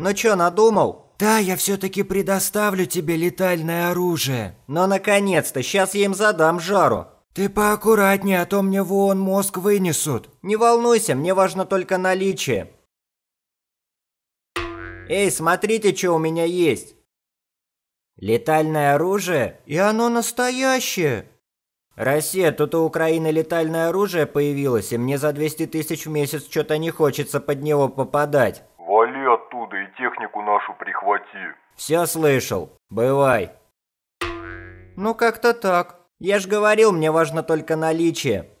Ну чё, надумал? Да, я все-таки предоставлю тебе летальное оружие. Но ну, наконец-то, сейчас я им задам жару. Ты поаккуратнее, а то мне вон мозг вынесут. Не волнуйся, мне важно только наличие. Эй, смотрите, что у меня есть. Летальное оружие? И оно настоящее. Россия, тут у Украины летальное оружие появилось, и мне за 200 тысяч в месяц что-то не хочется под него попадать оттуда и технику нашу прихвати». «Все слышал. Бывай». «Ну как-то так. Я ж говорил, мне важно только наличие.